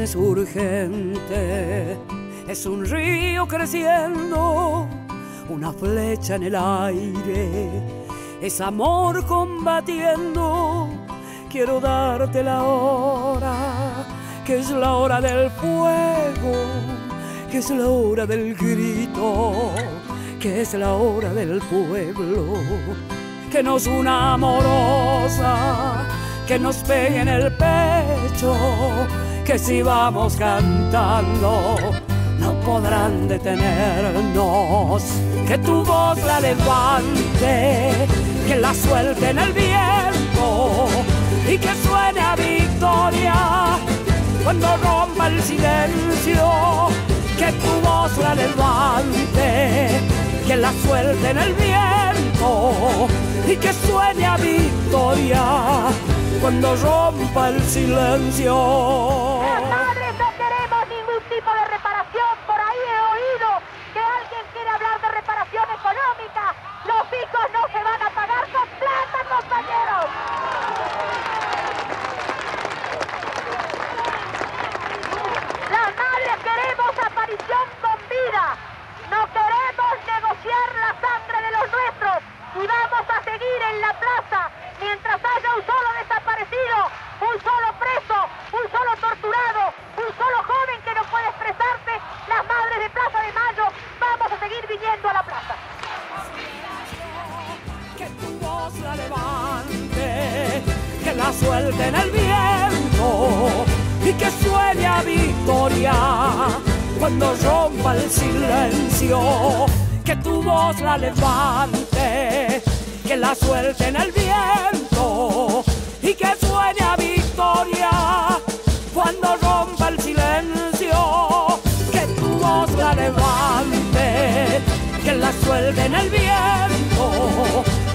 es urgente Es un río creciendo, una flecha en el aire. Es amor combatiendo. Quiero darte la hora, que es la hora del fuego, que es la hora del grito, que es la hora del pueblo. Que nos una amorosa, que nos pegue en el pecho que si vamos cantando no podrán detenernos. Que tu voz la levante, que la suelte en el viento y que suene a victoria cuando rompa el silencio. Que tu voz la levante, que la suelte en el viento y que suene a victoria cuando rompa el silencio. madres no queremos ningún tipo de reparación. Por ahí he oído que alguien quiere hablar de reparación económica. Los hijos no se van a pagar con plata, compañeros. Las madres queremos aparición con vida. No queremos negociar la sangre de los nuestros. Y vamos a seguir en la plaza mientras haya un en el viento y que suene a victoria cuando rompa el silencio. Que tu voz la levante, que la suelte en el viento y que suene a victoria cuando rompa el silencio. Que tu voz la levante, que la suelte en el viento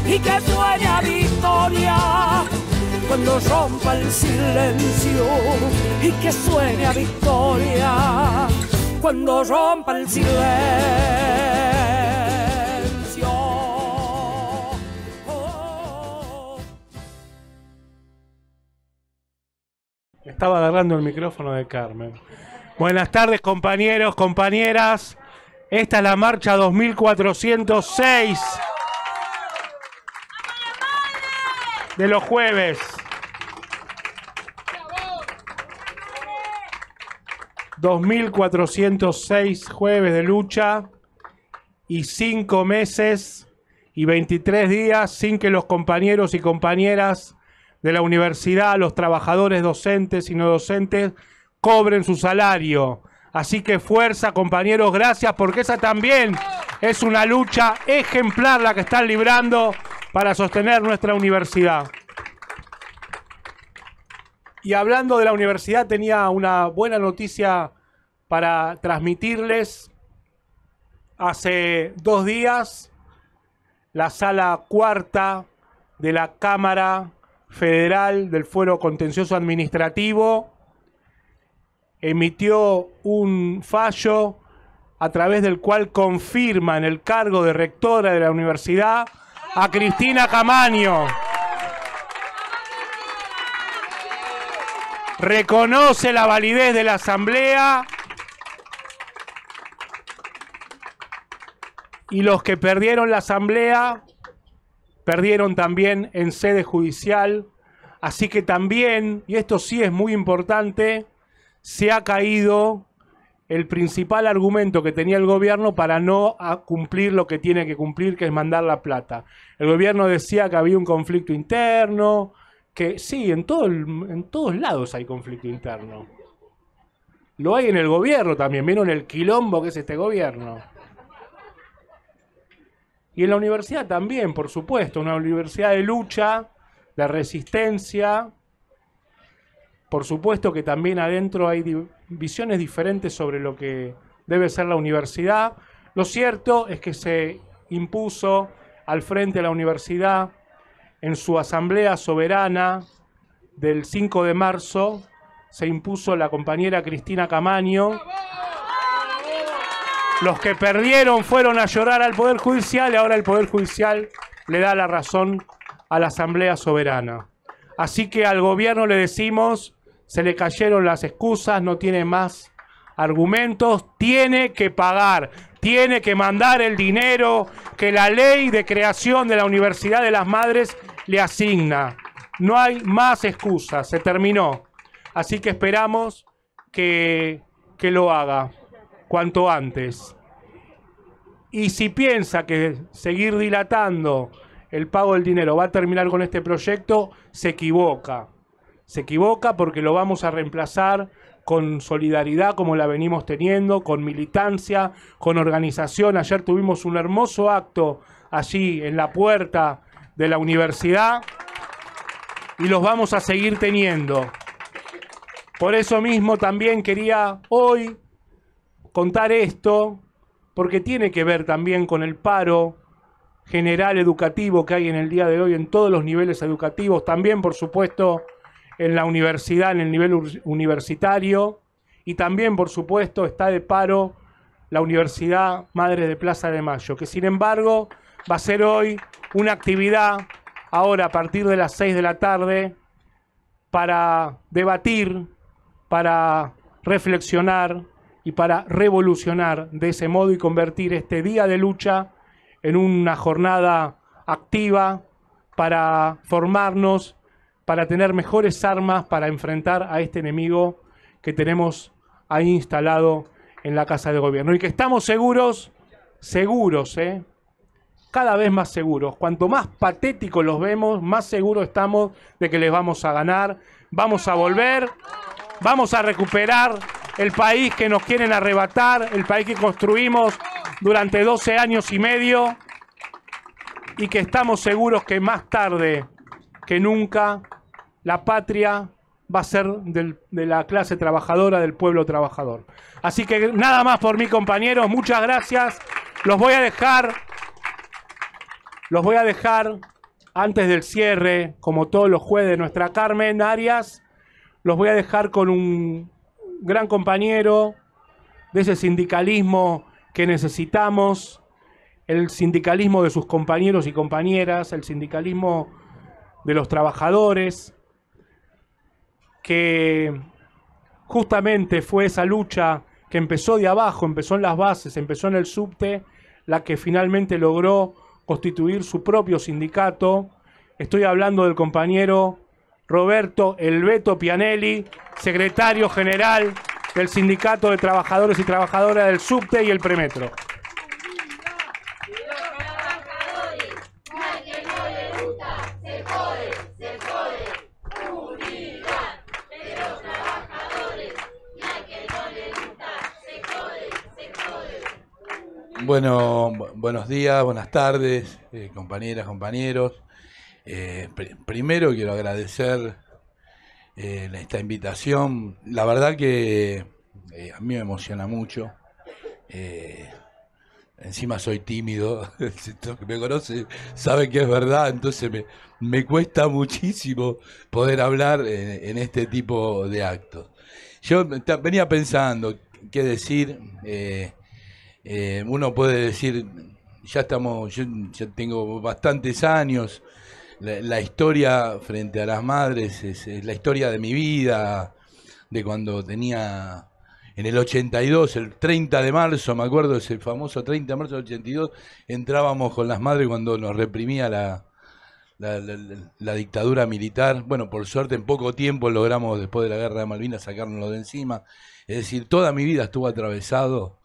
y que suene a victoria cuando rompa el silencio y que suene a victoria cuando rompa el silencio. Oh. Estaba agarrando el micrófono de Carmen. Buenas tardes compañeros, compañeras. Esta es la marcha 2406 de los jueves. 2.406 jueves de lucha y 5 meses y 23 días sin que los compañeros y compañeras de la universidad, los trabajadores docentes y no docentes, cobren su salario. Así que fuerza, compañeros, gracias, porque esa también es una lucha ejemplar la que están librando para sostener nuestra universidad. Y hablando de la universidad, tenía una buena noticia para transmitirles. Hace dos días, la sala cuarta de la Cámara Federal del Fuero Contencioso Administrativo emitió un fallo a través del cual confirma en el cargo de rectora de la universidad a Cristina Camaño. reconoce la validez de la Asamblea y los que perdieron la Asamblea perdieron también en sede judicial. Así que también, y esto sí es muy importante, se ha caído el principal argumento que tenía el gobierno para no cumplir lo que tiene que cumplir, que es mandar la plata. El gobierno decía que había un conflicto interno, que sí, en, todo en todos lados hay conflicto interno. Lo hay en el gobierno también, en el quilombo que es este gobierno. Y en la universidad también, por supuesto, una universidad de lucha, de resistencia. Por supuesto que también adentro hay visiones diferentes sobre lo que debe ser la universidad. Lo cierto es que se impuso al frente de la universidad en su asamblea soberana del 5 de marzo se impuso la compañera Cristina Camaño. Los que perdieron fueron a llorar al Poder Judicial y ahora el Poder Judicial le da la razón a la Asamblea Soberana. Así que al gobierno le decimos, se le cayeron las excusas, no tiene más argumentos, tiene que pagar, tiene que mandar el dinero que la ley de creación de la Universidad de las Madres le asigna. No hay más excusas, se terminó. Así que esperamos que, que lo haga cuanto antes. Y si piensa que seguir dilatando el pago del dinero va a terminar con este proyecto, se equivoca. Se equivoca porque lo vamos a reemplazar con solidaridad como la venimos teniendo, con militancia, con organización. Ayer tuvimos un hermoso acto allí en la puerta de la universidad y los vamos a seguir teniendo. Por eso mismo también quería hoy contar esto, porque tiene que ver también con el paro general educativo que hay en el día de hoy en todos los niveles educativos, también por supuesto en la universidad, en el nivel universitario, y también por supuesto está de paro la Universidad madre de Plaza de Mayo, que sin embargo va a ser hoy una actividad, ahora a partir de las 6 de la tarde, para debatir, para reflexionar y para revolucionar de ese modo y convertir este día de lucha en una jornada activa para formarnos, para tener mejores armas para enfrentar a este enemigo que tenemos ahí instalado en la Casa de Gobierno. Y que estamos seguros, seguros, ¿eh? cada vez más seguros. Cuanto más patéticos los vemos, más seguros estamos de que les vamos a ganar. Vamos a volver, vamos a recuperar el país que nos quieren arrebatar, el país que construimos durante 12 años y medio y que estamos seguros que más tarde que nunca la patria va a ser de la clase trabajadora, del pueblo trabajador. Así que nada más por mí, compañeros. Muchas gracias. Los voy a dejar los voy a dejar antes del cierre, como todos los jueves de nuestra Carmen Arias, los voy a dejar con un gran compañero de ese sindicalismo que necesitamos, el sindicalismo de sus compañeros y compañeras, el sindicalismo de los trabajadores, que justamente fue esa lucha que empezó de abajo, empezó en las bases, empezó en el subte, la que finalmente logró constituir su propio sindicato. Estoy hablando del compañero Roberto Elbeto Pianelli, secretario general del Sindicato de Trabajadores y Trabajadoras del Subte y el Premetro. Bueno, buenos días, buenas tardes, eh, compañeras, compañeros. Eh, primero quiero agradecer eh, esta invitación. La verdad que a mí me emociona mucho. encima soy tímido. Los que me conocen saben que es verdad, entonces me, me cuesta muchísimo poder hablar en, este tipo de actos. Yo venía pensando qué decir. Eh, uno puede decir, ya estamos, yo tengo bastantes años, la, historia frente a las madres es, la historia de mi vida, de cuando tenía en el 82, el 30 de marzo, me acuerdo ese famoso 30 de marzo del 82, entrábamos con las madres cuando nos reprimía la, la, la, dictadura militar. Bueno, por suerte en poco tiempo logramos, después de la guerra de Malvinas, sacárnoslo de encima. Es decir, toda mi vida estuvo atravesado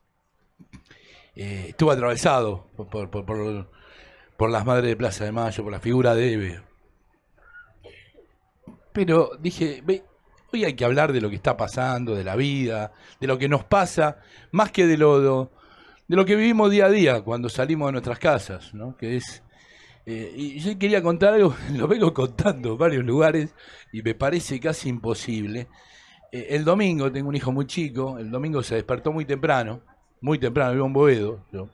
eh, estuvo atravesado por, las madres de Plaza de Mayo, por la figura de Eve. Pero dije, hoy hay que hablar de lo que está pasando, de la vida, de lo que nos pasa, más que de lo, de lo que vivimos día a día cuando salimos de nuestras casas, ¿no? Que es... Eh, y yo quería contar algo, lo vengo contando en varios lugares y me parece casi imposible. Eh, el domingo, tengo un hijo muy chico, el domingo se despertó muy temprano, muy temprano, vivo en Boedo, yo.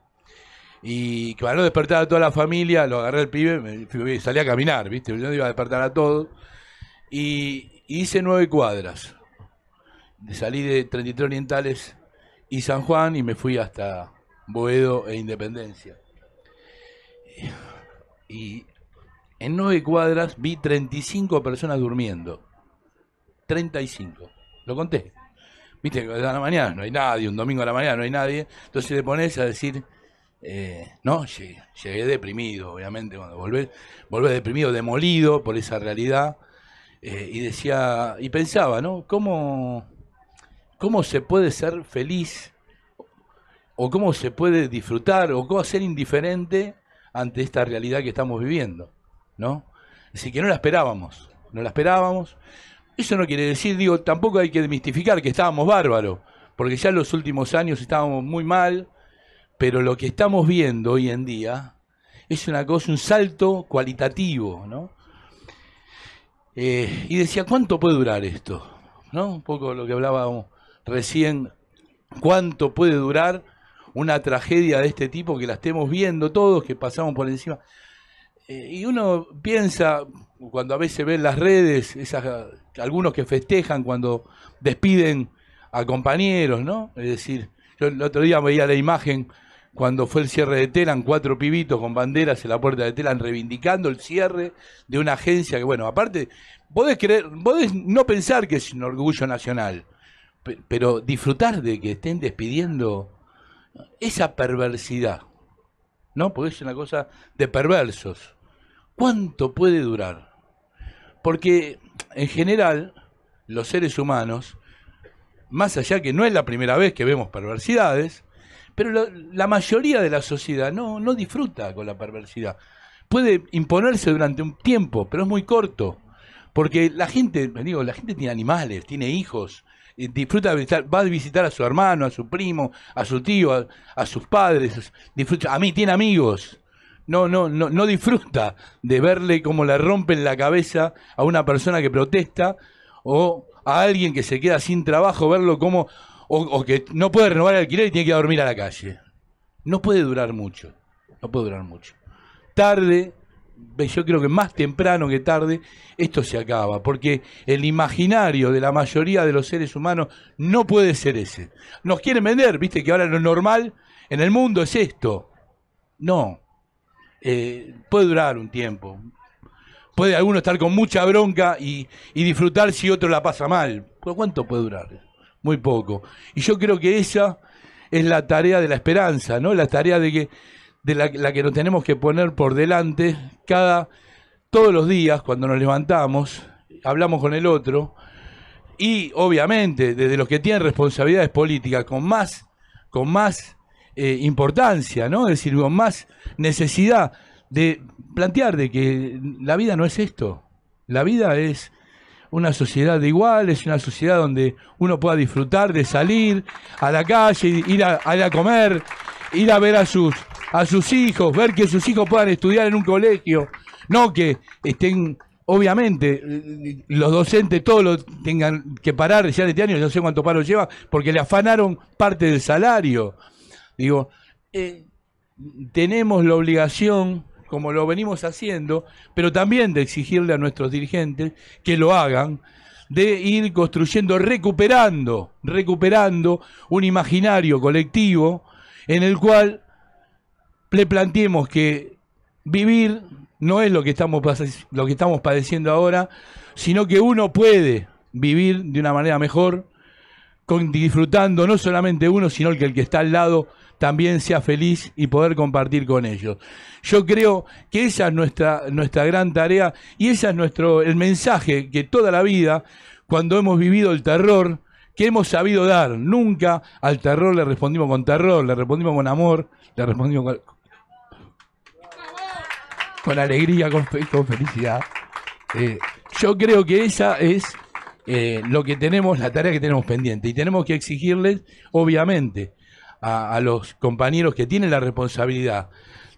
Y para no despertar a toda la familia, lo agarré al pibe, me salí a caminar, ¿viste? Yo iba a despertar a todos. y hice nueve cuadras. Salí de 33 Orientales y San Juan y me fui hasta Boedo e Independencia. Y en nueve cuadras vi 35 personas durmiendo. 35. Lo conté. Viste, a la mañana no hay nadie, un domingo a la mañana no hay nadie. Entonces le pones a decir, eh, no, llegué, deprimido, obviamente, cuando volvés, deprimido, demolido por esa realidad. Eh, y decía, y pensaba, ¿no? ¿Cómo, ¿Cómo se puede ser feliz? ¿O cómo se puede disfrutar? ¿O cómo ser indiferente ante esta realidad que estamos viviendo? ¿No? Así que no la esperábamos, no la esperábamos. Eso no quiere decir, digo, tampoco hay que demistificar que estábamos bárbaros, porque ya en los últimos años estábamos muy mal, pero lo que estamos viendo hoy en día es una cosa, un salto cualitativo, ¿no? Eh, y decía, ¿cuánto puede durar esto? ¿No? Un poco lo que hablábamos recién, ¿cuánto puede durar una tragedia de este tipo que la estemos viendo todos, que pasamos por encima? Eh, y uno piensa, cuando a veces ven las redes, esas, algunos que festejan cuando despiden a compañeros, ¿no? Es decir, yo el otro día veía la imagen cuando fue el cierre de Telan, cuatro pibitos con banderas en la puerta de Telan reivindicando el cierre de una agencia que, bueno, aparte, podés, creer, podés no pensar que es un orgullo nacional, pero disfrutar de que estén despidiendo esa perversidad, ¿no? Porque es una cosa de perversos. ¿Cuánto puede durar? Porque en general los seres humanos, más allá que no es la primera vez que vemos perversidades, pero la, mayoría de la sociedad no, no disfruta con la perversidad. Puede imponerse durante un tiempo, pero es muy corto. Porque la gente, digo, la gente tiene animales, tiene hijos, disfruta de visitar, va a visitar a su hermano, a su primo, a su tío, a, a sus padres, disfruta, a mí tiene amigos no, no, no, no disfruta de verle cómo le rompen la cabeza a una persona que protesta o a alguien que se queda sin trabajo, verlo como, o, que no puede renovar el alquiler y tiene que dormir a la calle. No puede durar mucho, no puede durar mucho. Tarde, yo creo que más temprano que tarde, esto se acaba, porque el imaginario de la mayoría de los seres humanos no puede ser ese. Nos quieren vender, viste que ahora lo normal en el mundo es esto. No, eh, puede durar un tiempo. Puede alguno estar con mucha bronca y, disfrutar si otro la pasa mal. ¿Pero ¿Cuánto puede durar? Muy poco. Y yo creo que esa es la tarea de la esperanza, ¿no? La tarea de la, que nos tenemos que poner por delante cada todos los días cuando nos levantamos, hablamos con el otro y obviamente desde los que tienen responsabilidades políticas con más con más eh, importancia, ¿no? Es decir, con más necesidad de plantear de que la vida no es esto. La vida es una sociedad de iguales, una sociedad donde uno pueda disfrutar de salir a la calle, ir a, comer, ir a ver a sus, a sus hijos, ver que sus hijos puedan estudiar en un colegio, no que estén obviamente los docentes todos tengan que parar ya de este año, no sé cuánto paro lleva, porque le afanaron parte del salario. Digo, eh, tenemos la obligación, como lo venimos haciendo, pero también de exigirle a nuestros dirigentes que lo hagan, de ir construyendo, recuperando, recuperando un imaginario colectivo en el cual le planteemos que vivir no es lo que estamos, lo que estamos padeciendo ahora, sino que uno puede vivir de una manera mejor, disfrutando no solamente uno, sino que, el que está al lado también sea feliz y poder compartir con ellos. Yo creo que esa es nuestra, nuestra gran tarea y ese es nuestro, el mensaje que toda la vida, cuando hemos vivido el terror, que hemos sabido dar. Nunca al terror le respondimos con terror, le respondimos con amor, le respondimos con, alegría, con, con felicidad. Eh, yo creo que esa es eh, lo que tenemos, la tarea que tenemos pendiente. Y tenemos que exigirles, obviamente, a, los compañeros que tienen la responsabilidad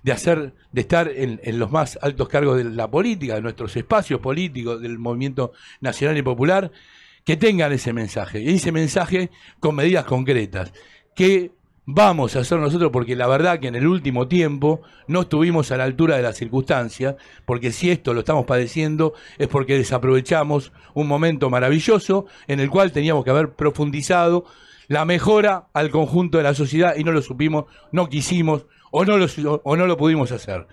de hacer, de estar en, los más altos cargos de la política, de nuestros espacios políticos, del movimiento nacional y popular, que tengan ese mensaje, y ese mensaje con medidas concretas, que vamos a hacer nosotros, porque la verdad que en el último tiempo no estuvimos a la altura de las circunstancias, porque si esto lo estamos padeciendo es porque desaprovechamos un momento maravilloso en el cual teníamos que haber profundizado la mejora al conjunto de la sociedad y no lo supimos, no quisimos o no lo, o no lo pudimos hacer.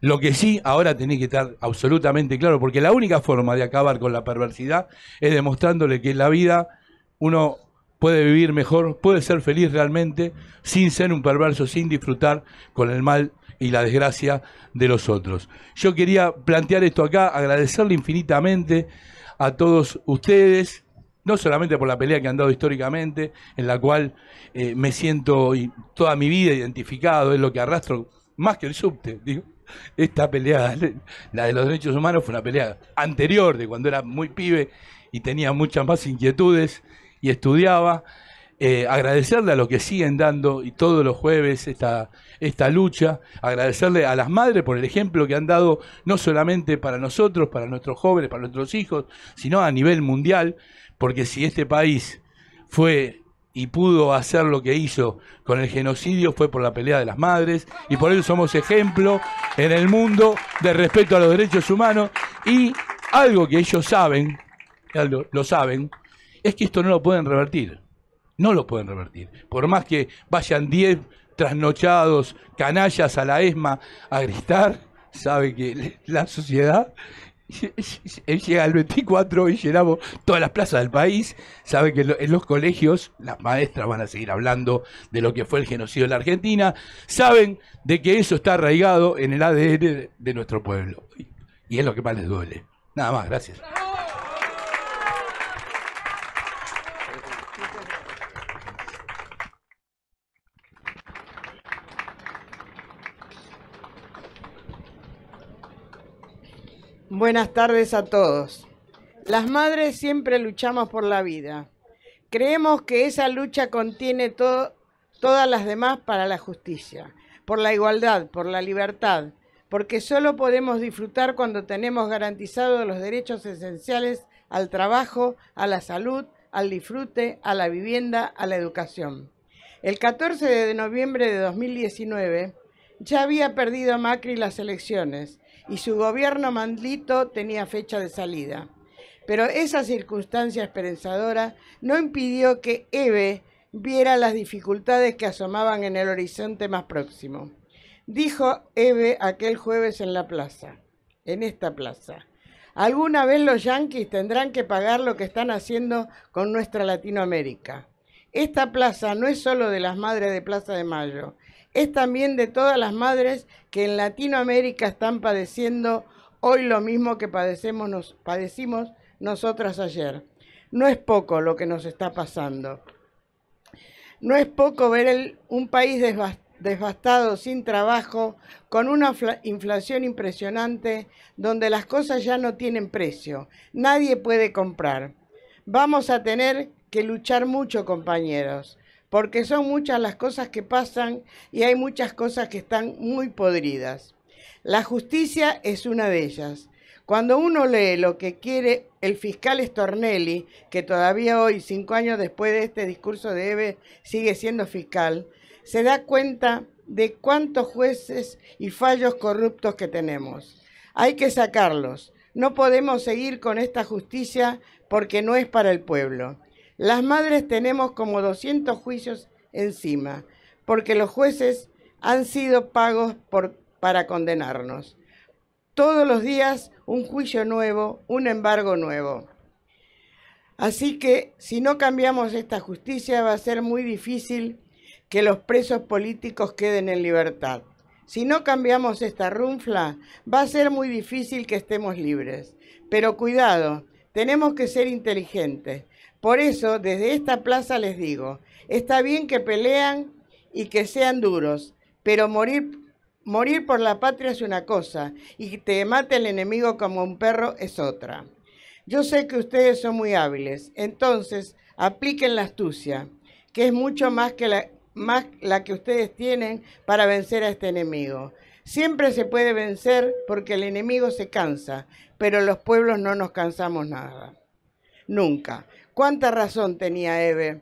Lo que sí ahora tenéis que estar absolutamente claro, porque la única forma de acabar con la perversidad es demostrándole que en la vida uno puede vivir mejor, puede ser feliz realmente, sin ser un perverso, sin disfrutar con el mal y la desgracia de los otros. Yo quería plantear esto acá, agradecerle infinitamente a todos ustedes, no solamente por la pelea que han dado históricamente, en la cual eh, me siento toda mi vida identificado, es lo que arrastro más que el subte, digo. Esta pelea, la de los derechos humanos, fue una pelea anterior de cuando era muy pibe y tenía muchas más inquietudes y estudiaba. Eh, agradecerle a los que siguen dando y todos los jueves esta, esta lucha, agradecerle a las madres por el ejemplo que han dado no solamente para nosotros, para nuestros jóvenes, para nuestros hijos, sino a nivel mundial, porque si este país fue y pudo hacer lo que hizo con el genocidio fue por la pelea de las madres y por eso somos ejemplo en el mundo de respeto a los derechos humanos y algo que ellos saben, lo, saben, es que esto no lo pueden revertir, no lo pueden revertir, por más que vayan 10 trasnochados canallas a la ESMA a gritar, sabe que la sociedad él llega al 24 y llenamos todas las plazas del país. saben que en los colegios las maestras van a seguir hablando de lo que fue el genocidio en la Argentina. Saben de que eso está arraigado en el ADN de nuestro pueblo. Y es lo que más les duele. Nada más, gracias. Buenas tardes a todos. Las madres siempre luchamos por la vida. Creemos que esa lucha contiene todas las demás para la justicia, por la igualdad, por la libertad, porque solo podemos disfrutar cuando tenemos garantizados los derechos esenciales al trabajo, a la salud, al disfrute, a la vivienda, a la educación. El 14 de noviembre de 2019 ya había perdido Macri las elecciones y su gobierno maldito tenía fecha de salida. Pero esa circunstancia esperanzadora no impidió que Eve viera las dificultades que asomaban en el horizonte más próximo. Dijo Eve aquel jueves en la plaza, en esta plaza. Alguna vez los yanquis tendrán que pagar lo que están haciendo con nuestra Latinoamérica. Esta plaza no es solo de las madres de Plaza de Mayo, es también de todas las madres que en Latinoamérica están padeciendo hoy lo mismo que padecemos, padecimos nosotras ayer. No es poco lo que nos está pasando. No es poco ver un país devastado, sin trabajo, con una inflación impresionante, donde las cosas ya no tienen precio, nadie puede comprar. Vamos a tener que luchar mucho, compañeros porque son muchas las cosas que pasan y hay muchas cosas que están muy podridas. La justicia es una de ellas. Cuando uno lee lo que quiere el fiscal Stornelli, que todavía hoy, cinco años después de este discurso de Eve, sigue siendo fiscal, se da cuenta de cuántos jueces y fallos corruptos que tenemos. Hay que sacarlos. No podemos seguir con esta justicia porque no es para el pueblo. Las madres tenemos como 200 juicios encima, porque los jueces han sido pagos para condenarnos. Todos los días un juicio nuevo, un embargo nuevo. Así que si no cambiamos esta justicia va a ser muy difícil que los presos políticos queden en libertad. Si no cambiamos esta runfla, va a ser muy difícil que estemos libres. Pero cuidado, tenemos que ser inteligentes. Por eso, desde esta plaza les digo, está bien que pelean y que sean duros, pero morir, morir por la patria es una cosa y que te mate el enemigo como un perro es otra. Yo sé que ustedes son muy hábiles, entonces apliquen la astucia, que es mucho más que más la que ustedes tienen para vencer a este enemigo. Siempre se puede vencer porque el enemigo se cansa, pero los pueblos no nos cansamos nada nunca. ¿Cuánta razón tenía Eve?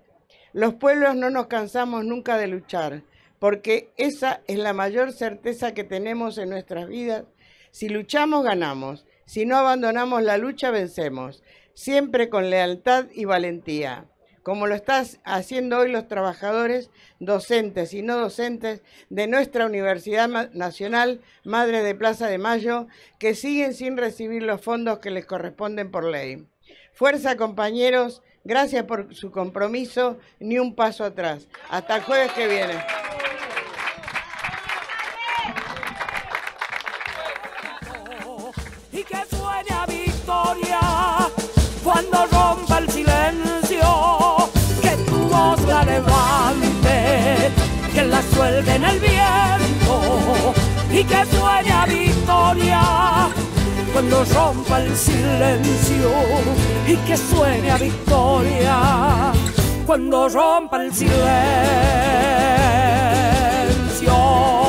Los pueblos no nos cansamos nunca de luchar, porque esa es la mayor certeza que tenemos en nuestras vidas. Si luchamos, ganamos. Si no abandonamos la lucha, vencemos. Siempre con lealtad y valentía como lo están haciendo hoy los trabajadores docentes y no docentes de nuestra Universidad Nacional Madre de Plaza de Mayo, que siguen sin recibir los fondos que les corresponden por ley. Fuerza, compañeros. Gracias por su compromiso. Ni un paso atrás. Hasta el jueves que viene. Y que suene a victoria cuando rompa el silencio. Que tu voz la levante, que la suelte en el viento. Y que suene a victoria cuando rompa el silencio y que suene a victoria cuando rompa el silencio.